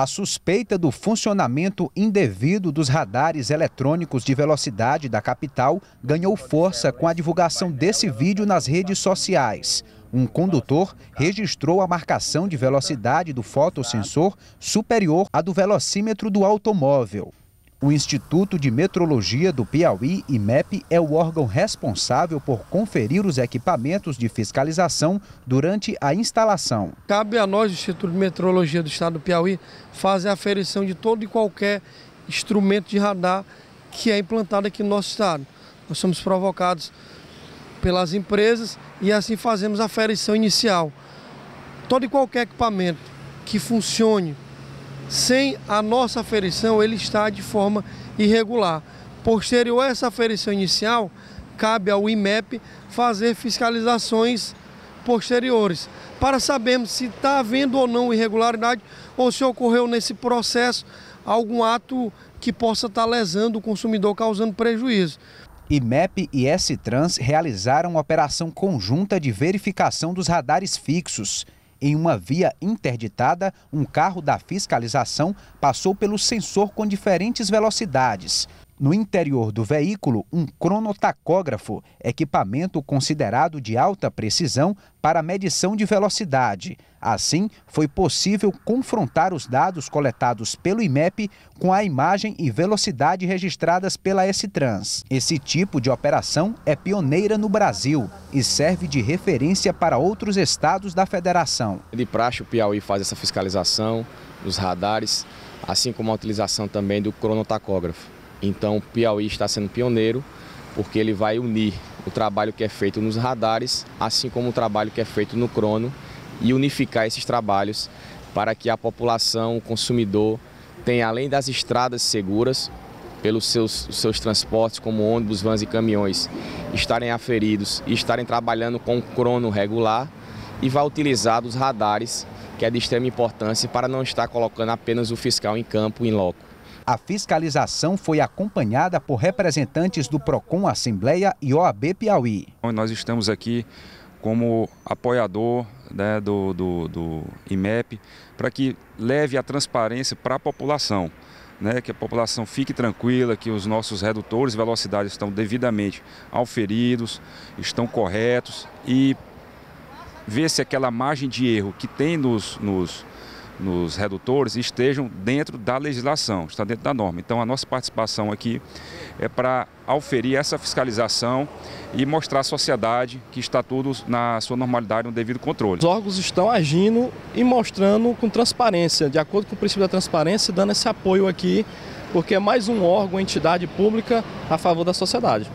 a suspeita do funcionamento indevido dos radares eletrônicos de velocidade da capital ganhou força com a divulgação desse vídeo nas redes sociais. Um condutor registrou a marcação de velocidade do fotossensor superior à do velocímetro do automóvel. O Instituto de Metrologia do Piauí, IMEP, é o órgão responsável por conferir os equipamentos de fiscalização durante a instalação. Cabe a nós, o Instituto de Metrologia do Estado do Piauí, fazer a aferição de todo e qualquer instrumento de radar que é implantado aqui no nosso estado. Nós somos provocados pelas empresas e assim fazemos a aferição inicial. Todo e qualquer equipamento que funcione sem a nossa aferição, ele está de forma irregular. Posterior a essa aferição inicial, cabe ao IMEP fazer fiscalizações posteriores, para sabermos se está havendo ou não irregularidade ou se ocorreu nesse processo algum ato que possa estar tá lesando o consumidor, causando prejuízo. IMEP e S-Trans realizaram uma operação conjunta de verificação dos radares fixos em uma via interditada, um carro da fiscalização passou pelo sensor com diferentes velocidades. No interior do veículo, um cronotacógrafo, equipamento considerado de alta precisão para medição de velocidade. Assim, foi possível confrontar os dados coletados pelo IMEP com a imagem e velocidade registradas pela S-Trans. Esse tipo de operação é pioneira no Brasil e serve de referência para outros estados da federação. De praxe, o Piauí faz essa fiscalização dos radares, assim como a utilização também do cronotacógrafo. Então, Piauí está sendo pioneiro porque ele vai unir o trabalho que é feito nos radares, assim como o trabalho que é feito no crono, e unificar esses trabalhos para que a população, o consumidor, tenha, além das estradas seguras, pelos seus, seus transportes, como ônibus, vans e caminhões, estarem aferidos e estarem trabalhando com o crono regular, e vai utilizar os radares, que é de extrema importância, para não estar colocando apenas o fiscal em campo, em loco. A fiscalização foi acompanhada por representantes do PROCON Assembleia e OAB Piauí. Nós estamos aqui como apoiador né, do, do, do IMEP para que leve a transparência para a população. Né, que a população fique tranquila, que os nossos redutores de velocidade estão devidamente auferidos, estão corretos e ver se aquela margem de erro que tem nos, nos nos redutores estejam dentro da legislação, está dentro da norma. Então a nossa participação aqui é para auferir essa fiscalização e mostrar à sociedade que está tudo na sua normalidade, no devido controle. Os órgãos estão agindo e mostrando com transparência, de acordo com o princípio da transparência, dando esse apoio aqui, porque é mais um órgão, entidade pública a favor da sociedade.